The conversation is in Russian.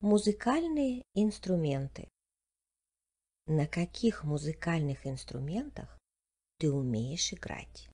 Музыкальные инструменты. На каких музыкальных инструментах ты умеешь играть?